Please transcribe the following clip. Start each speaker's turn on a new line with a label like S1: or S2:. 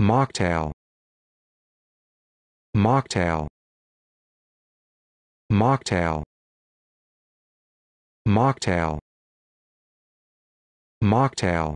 S1: mocktail mocktail mocktail mocktail mocktail